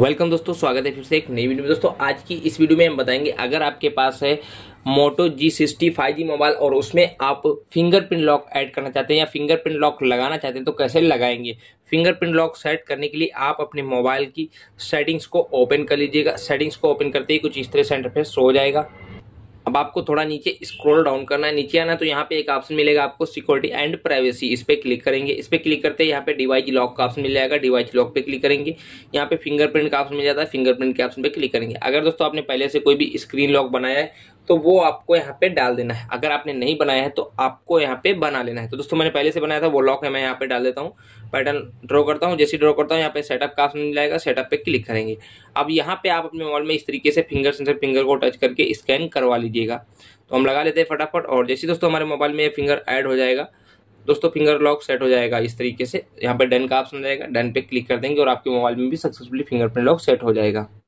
welcome दोस्तों स्वागत है फिर से एक नई वीडियो में दोस्तों आज की इस वीडियो में हम बताएंगे अगर आपके पास है Moto G sixty five G mobile और उसमें आप फिंगरप्रिंट लॉक ऐड करना चाहते हैं या फिंगरप्रिंट लॉक लगाना चाहते हैं तो कैसे लगाएंगे फिंगरप्रिंट लॉक सेट करने के लिए आप अपने मोबाइल की सेटिंग्स को ओपन कर लीजिएगा सेटिंग्स को ओपन करते ही कुछ इस तरह से इंटरफेस हो जाएगा अब आपको थोड़ा नीचे स्क्रॉल डाउन करना है नीचे आना तो यहाँ पे एक ऑप्शन मिलेगा आपको सिक्योरिटी एंड प्राइवेसी इस पर क्लिक करेंगे इस पर क्लिक करते हैं यहाँ पे डिवाइस लॉक का ऑप्शन मिल जाएगा डिवाइस लॉक पे क्लिक करेंगे यहाँ पे फिंगरप्रिंट का ऑप्शन मिल जाता है फिंगरप्रिंट के ऑप्शन पे क्लिक करेंगे अगर दोस्तों आपने पहले से कोई भी स्क्रीन लॉक बनाया है तो वो आपको यहाँ पे डाल देना है अगर आपने नहीं बनाया है तो आपको यहाँ पे बना लेना है तो दोस्तों मैंने पहले से बनाया था वो लॉक है मैं यहाँ पे डाल देता हूँ पैटर्न ड्रॉ करता हूँ जैसे ड्रॉ करता हूँ यहाँ पे सेटअप का ऑप्शन मिल जाएगा सेटअप पे क्लिक करेंगे अब यहाँ पे आप अपने मोबाइल में इस तरीके से फिंगर सेंसर फिंगर को टच करके स्कैन करवा लीजिएगा तो हम लगा लेते हैं फटाफट और जैसे दोस्तों हमारे मोबाइल में फिंगर ऐड हो जाएगा दोस्तों फिंगर लॉक सेट हो जाएगा इस तरीके से यहाँ पर डन का ऑप्शन जाएगा डन पे क्लिक कर देंगे और आपके मोबाइल में भी सक्सेसफुली फिंगरप्रिंट लॉक सेट हो जाएगा